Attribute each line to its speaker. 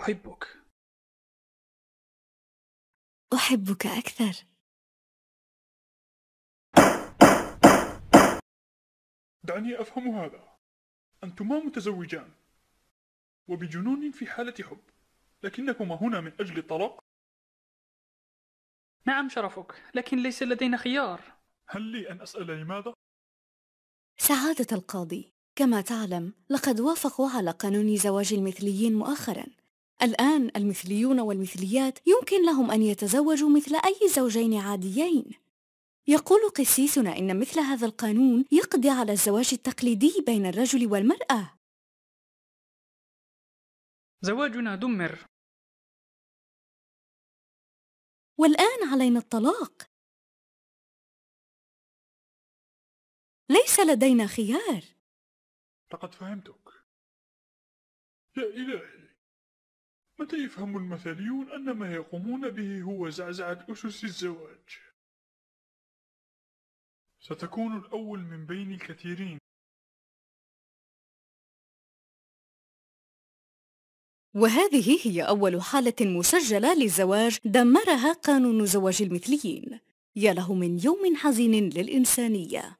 Speaker 1: أحبك أحبك أكثر دعني أفهم
Speaker 2: هذا أنتما متزوجان وبجنون في حالة حب لكنكما هنا من أجل الطلاق
Speaker 1: نعم شرفك لكن
Speaker 2: ليس لدينا خيار هل لي أن أسأل لماذا؟
Speaker 3: سعادة القاضي كما تعلم لقد وافقوا على قانون زواج المثليين مؤخرا الآن المثليون والمثليات يمكن لهم أن يتزوجوا مثل أي زوجين عاديين يقول قسيسنا إن مثل هذا القانون يقضي على الزواج التقليدي بين الرجل والمرأة
Speaker 1: زواجنا دمر والآن علينا الطلاق ليس لدينا خيار لقد فهمتك يا إلهي
Speaker 2: متى يفهم المثليون أن ما يقومون به هو زعزعة أسس الزواج؟
Speaker 1: ستكون الأول من بين الكثيرين وهذه هي
Speaker 3: أول حالة مسجلة للزواج دمرها قانون زواج المثليين يا له من يوم حزين للإنسانية